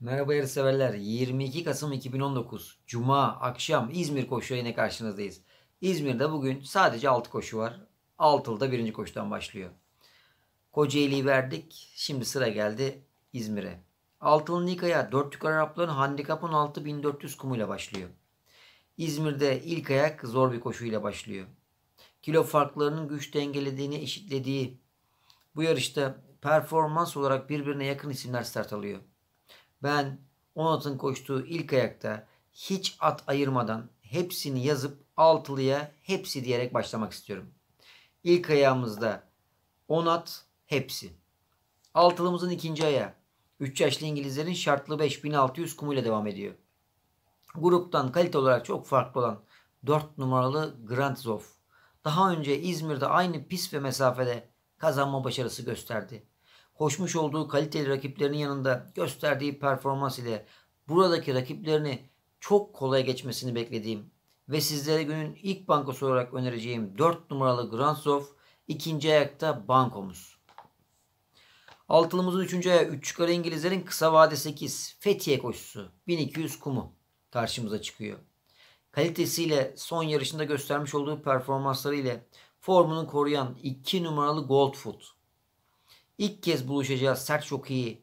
Merhaba severler. 22 Kasım 2019 Cuma akşam İzmir koşuya yine karşınızdayız. İzmir'de bugün sadece 6 koşu var. 6'lı da 1. koşudan başlıyor. Kocaeli'yi verdik. Şimdi sıra geldi İzmir'e. Altılı Nika'ya 4 yukarı Arapların handikap 6.400 kumuyla başlıyor. İzmir'de ilk ayak zor bir koşuyla başlıyor. Kilo farklarının güç dengelediğini eşitlediği bu yarışta performans olarak birbirine yakın isimler start alıyor. Ben Onat'ın koştuğu ilk ayakta hiç at ayırmadan hepsini yazıp altılıya hepsi diyerek başlamak istiyorum. İlk ayağımızda Onat hepsi. Altılımızın ikinci ayağı. 3 yaşlı İngilizlerin şartlı 5600 kumuyla devam ediyor. Gruptan kalite olarak çok farklı olan 4 numaralı Grand Zoff. Daha önce İzmir'de aynı pis ve mesafede kazanma başarısı gösterdi. Hoşmuş olduğu kaliteli rakiplerinin yanında gösterdiği performans ile buradaki rakiplerini çok kolay geçmesini beklediğim ve sizlere günün ilk bankosu olarak önereceğim 4 numaralı Gransov ikinci ayakta bankomuz. Altılımızın 3. ayağı 3 çıkarı İngilizlerin kısa vade 8 Fethiye koşusu 1200 kumu karşımıza çıkıyor. Kalitesiyle son yarışında göstermiş olduğu performansları ile formunu koruyan 2 numaralı Goldfoot İlk kez buluşacağız sert çok iyi.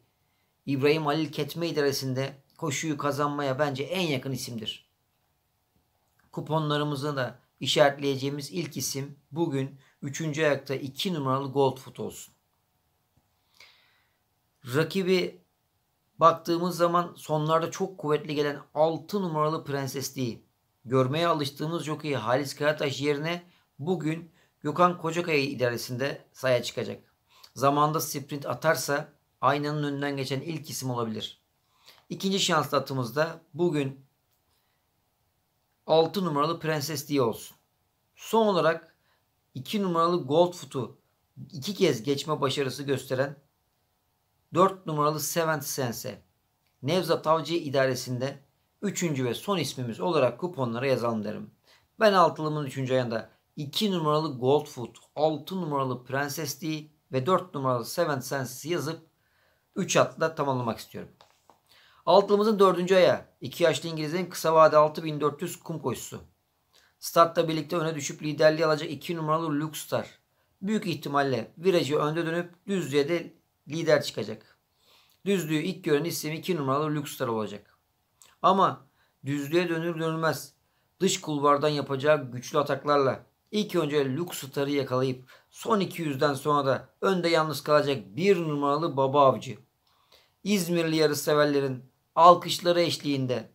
İbrahim Halil Ketme idaresinde koşuyu kazanmaya bence en yakın isimdir. Kuponlarımızı da işaretleyeceğimiz ilk isim bugün 3. ayakta 2 numaralı Goldfoot olsun. Rakibi baktığımız zaman sonlarda çok kuvvetli gelen 6 numaralı prenses değil. görmeye alıştığımız jockey Halis Karataş yerine bugün Gökhan Kocakaya idaresinde saya çıkacak. Zamanda sprint atarsa aynanın önünden geçen ilk isim olabilir. İkinci şanslı atımızda bugün 6 numaralı Prenses diye olsun. Son olarak 2 numaralı Goldfoot'u iki kez geçme başarısı gösteren 4 numaralı Seventh Sense Nevzat Avcı idaresinde 3. ve son ismimiz olarak kuponlara yazalım derim. Ben altılımın 3. ayında 2 numaralı Goldfoot, 6 numaralı Prenses D, ve 4 numaralı Seven Senses yazıp 3 atla tamamlamak istiyorum. Altılımızın 4. aya 2 yaşlı İngiliz'in kısa vade 6400 kum koşusu. Startta birlikte öne düşüp liderliği alacak 2 numaralı Luke Star. Büyük ihtimalle virajı önde dönüp düzlüğe de lider çıkacak. Düzlüğü ilk gören isim 2 numaralı Luke Star olacak. Ama düzlüğe dönür dönülmez dış kulvardan yapacağı güçlü ataklarla İlk önce Luke Star'ı yakalayıp son 200'den sonra da önde yalnız kalacak bir numaralı baba avcı. İzmirli yarışseverlerin alkışları eşliğinde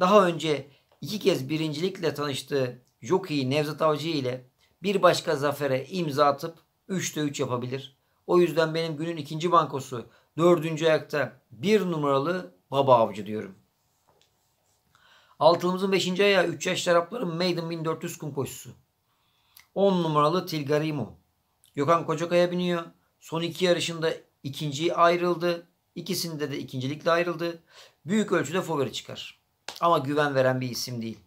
daha önce iki kez birincilikle tanıştığı Jockey Nevzat Avcı ile bir başka zafere imza atıp 3'te 3 yapabilir. O yüzden benim günün ikinci bankosu dördüncü ayakta bir numaralı baba avcı diyorum. Altılımızın beşinci ayağı 3 yaş şarapların Maiden 1400 kum koşusu. 10 numaralı Tilgarimo. Gökhan Kocakaya biniyor. Son iki yarışında ikinciyi ayrıldı. İkisinde de ikincilikle ayrıldı. Büyük ölçüde favori çıkar. Ama güven veren bir isim değil.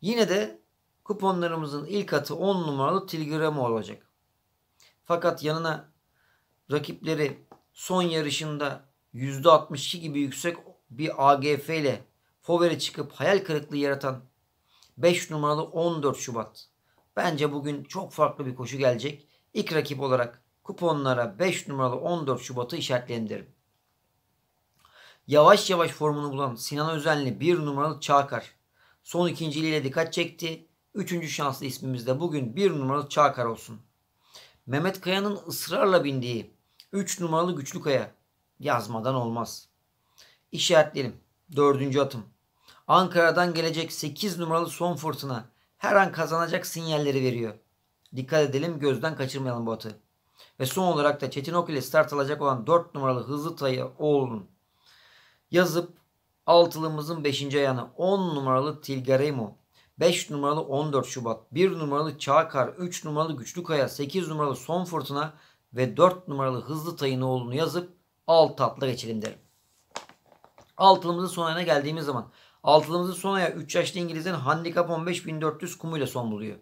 Yine de kuponlarımızın ilk atı 10 numaralı Tilgramo olacak. Fakat yanına rakipleri son yarışında %62 gibi yüksek bir AGF ile favori çıkıp hayal kırıklığı yaratan 5 numaralı 14 Şubat Bence bugün çok farklı bir koşu gelecek. İlk rakip olarak kuponlara 5 numaralı 14 Şubat'ı işaretleyelim derim. Yavaş yavaş formunu bulan Sinan Özenli 1 numaralı Çağkar. Son ikinciliğiyle dikkat çekti. Üçüncü şanslı ismimiz de bugün 1 numaralı Çağkar olsun. Mehmet Kaya'nın ısrarla bindiği 3 numaralı Güçlü Kaya yazmadan olmaz. İşaretleyelim. Dördüncü atım. Ankara'dan gelecek 8 numaralı son fırtına her an kazanacak sinyalleri veriyor. Dikkat edelim gözden kaçırmayalım bu atı. Ve son olarak da Çetin Ok ile start alacak olan 4 numaralı Hızlı Tayı Oğlu'nun yazıp altılımızın 5. ayağına 10 numaralı Tilgaremo 5 numaralı 14 Şubat, 1 numaralı Çağkar, 3 numaralı Güçlü Kaya, 8 numaralı Son Fırtına ve 4 numaralı Hızlı Tayın oğlunu yazıp alt tatlı geçelim derim. Altılımızın son ayına geldiğimiz zaman Altılımızın son ayağı 3 yaşlı İngiliz'in handikap 15.400 kumuyla son buluyor.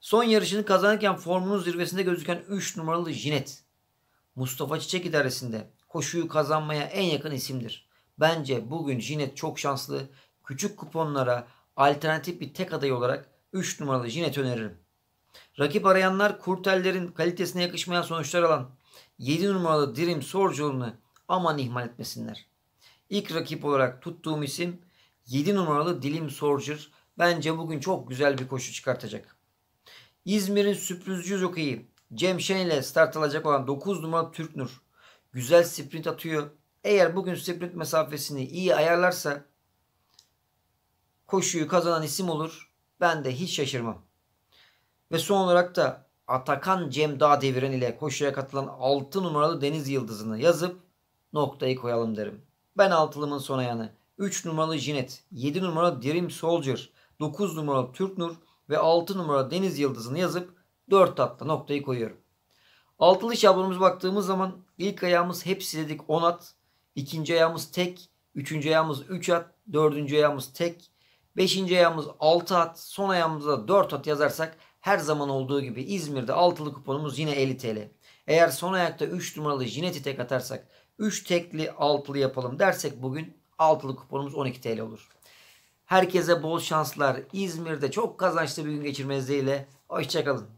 Son yarışını kazanırken formunun zirvesinde gözüken 3 numaralı Jinet. Mustafa Çiçek idaresinde koşuyu kazanmaya en yakın isimdir. Bence bugün Jinet çok şanslı. Küçük kuponlara alternatif bir tek aday olarak 3 numaralı Jinet öneririm. Rakip arayanlar kurtellerin kalitesine yakışmayan sonuçlar alan 7 numaralı Dirim Sorcu'nu aman ihmal etmesinler. İlk rakip olarak tuttuğum isim 7 numaralı Dilim Sorger. Bence bugün çok güzel bir koşu çıkartacak. İzmir'in sürprizci jokeyi Cem Şen ile start alacak olan 9 numaralı Nur, Güzel sprint atıyor. Eğer bugün sprint mesafesini iyi ayarlarsa koşuyu kazanan isim olur. Ben de hiç şaşırmam. Ve son olarak da Atakan Cem Dağ Deviren ile koşuya katılan 6 numaralı Deniz Yıldızı'nı yazıp noktayı koyalım derim. Ben altılımın son ayağını. 3 numaralı Jinet, 7 numara Dream Soldier, 9 numaralı Nur ve 6 numara Deniz Yıldızı'nı yazıp 4 tatlı noktayı koyuyorum. Altılı şablonumuza baktığımız zaman ilk ayağımız hepsi dedik 10 at. ikinci ayağımız tek. Üçüncü ayağımız 3 üç at. Dördüncü ayağımız tek. Beşinci ayağımız 6 at. Son ayağımızda 4 at yazarsak her zaman olduğu gibi İzmir'de altılı kuponumuz yine 50 TL. Eğer son ayakta 3 numaralı jineti tek atarsak 3 tekli altılı yapalım dersek bugün altılı kuponumuz 12 TL olur. Herkese bol şanslar. İzmir'de çok kazançlı bir gün geçirmeniz dileğiyle. Hoşçakalın.